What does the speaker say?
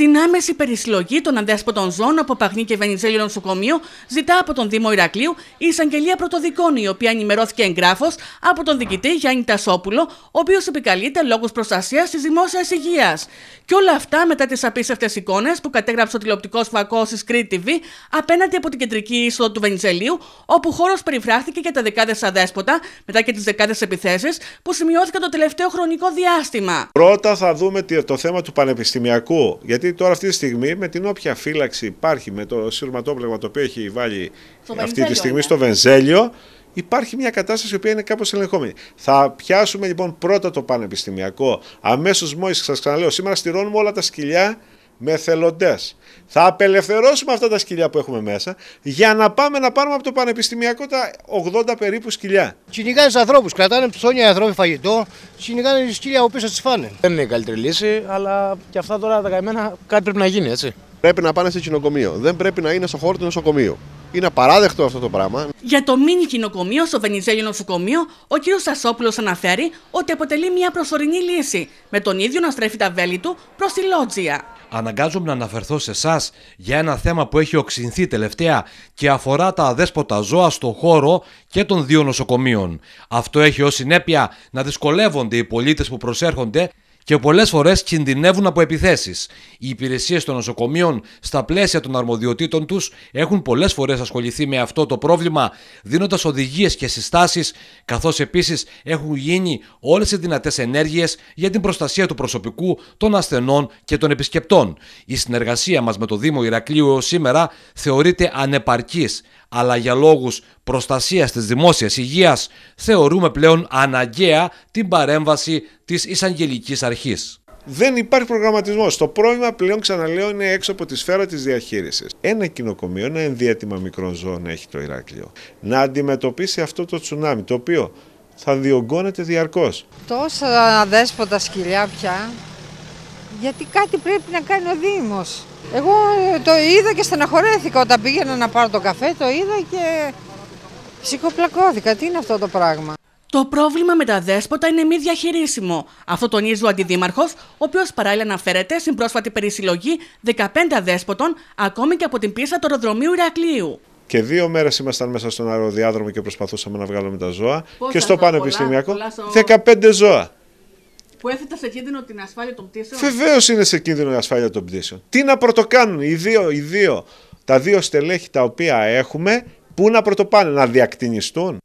την άμεση περισυλλογή των αντέσποτων ζώων από Παγνή και Βενιζέλιο νοσοκομείο ζητά από τον Δήμο Ηρακλείου η εισαγγελία πρωτοδικών, η οποία ενημερώθηκε εγγράφο από τον διοικητή Γιάννη Τασόπουλο, ο οποίος επικαλείται λόγω προστασίας της δημόσιας υγείας. Και όλα αυτά μετά τις απίστευτες εικόνες που κατέγραψε ο τηλεοπτικός φακός της Κρήτη TV απέναντι από την κεντρική είσοδο του Βενιζελίου, όπου χώρος περιφράχθηκε για τα δεκάδες αδέσποτα μετά και τις δεκάδες επιθέσεις που σημειώθηκαν το τελευταίο χρονικό διάστημα. Πρώτα θα δούμε το θέμα του πανεπιστημιακού, γιατί τώρα αυτή τη στιγμή με την όποια φύλαξη υπάρχει με το σειρματόπλεγμα το οποίο έχει βάλει αυτή τη στιγμή στο Βενζέλιο, υπάρχει μια κατάσταση η οποία είναι κάπως ελεγχόμενη. Θα πιάσουμε λοιπόν πρώτα το πανεπιστημιακό. Αμέσως μόλις σας ξαναλέω, σήμερα στηρώνουμε όλα τα σκυλιά με θελοντές. Θα απελευθερώσουμε αυτά τα σκυλιά που έχουμε μέσα για να πάμε να πάρουμε από το πανεπιστημιακό τα 80 περίπου σκυλιά. Κυνηγάνε τους ανθρώπους, κρατάνε ψώνια οι άνθρωποι φαγητό, κυνηγάνε σκυλιά που θα τις φάνε. Δεν είναι η καλύτερη λύση, αλλά και αυτά τώρα τα καημένα κάτι πρέπει να γίνει, έτσι. Πρέπει να πάνε σε κοινοκομείο. Δεν πρέπει να είναι στο χώρο του νοσοκομείου. Είναι απαράδεκτο αυτό το πράγμα. Για το μήνυ κοινοκομείο στο Βενιζέλιο Νοσοκομείο, ο κ. Σασόπουλος αναφέρει ότι αποτελεί μια προσωρινή λύση, με τον ίδιο να στρέφει τα βέλη του προς τη Λότζια αναγκάζομαι να αναφερθώ σε εσάς για ένα θέμα που έχει οξυνθεί τελευταία και αφορά τα αδέσποτα ζώα στο χώρο και των δύο νοσοκομείων. Αυτό έχει ως συνέπεια να δυσκολεύονται οι πολίτες που προσέρχονται και πολλές φορές κινδυνεύουν από επιθέσεις. Οι υπηρεσίες των νοσοκομείων, στα πλαίσια των αρμοδιοτήτων τους, έχουν πολλές φορές ασχοληθεί με αυτό το πρόβλημα, δίνοντας οδηγίες και συστάσεις, καθώς επίσης έχουν γίνει όλες οι δυνατές ενέργειες για την προστασία του προσωπικού, των ασθενών και των επισκεπτών. Η συνεργασία μας με το Δήμο Ηρακλείου σήμερα θεωρείται ανεπαρκής, αλλά για λόγους προστασίας της δημόσιας υγείας θεωρούμε πλέον αναγκαία την παρέμβαση της εισαγγελικής αρχής. Δεν υπάρχει προγραμματισμός. Το πρόβλημα πλέον, ξαναλέω, είναι έξω από τη σφαίρα της διαχείρισης. Ένα κοινοκομείο, ένα ενδιαίτημα μικρών ζώων έχει το Ηράκλειο. Να αντιμετωπίσει αυτό το τσουνάμι, το οποίο θα διωγγώνεται διαρκώς. Τόσα αδέσποτα σκυλιά πια γιατί κάτι πρέπει να κάνει ο Δήμος. Εγώ ε, το είδα και στεναχωρέθηκα όταν πήγαινα να πάρω το καφέ, το είδα και ψυχοπλακώθηκα. Τι είναι αυτό το πράγμα. Το πρόβλημα με τα δέσποτα είναι μη διαχειρίσιμο. Αυτό τονίζει ο αντιδήμαρχος, ο οποίος παράλληλα αναφέρεται στην πρόσφατη περισυλλογή 15 δέσποτων, ακόμη και από την πίστα του αεροδρομίου Ηρακλείου. Και δύο μέρες ήμασταν μέσα στον αεροδιάδρομο και προσπαθούσαμε να βγάλουμε τα ζώα. και στο πανεπιστημιακό, 15 ζώα που έθετα σε κίνδυνο την ασφάλεια των πτήσεων. Βεβαίως είναι σε κίνδυνο η ασφάλεια των πτήσεων. Τι να πρωτοκάνουν οι δύο, οι δύο, τα δύο στελέχη τα οποία έχουμε, πού να πρωτοπάνε, να διακτηνιστούν.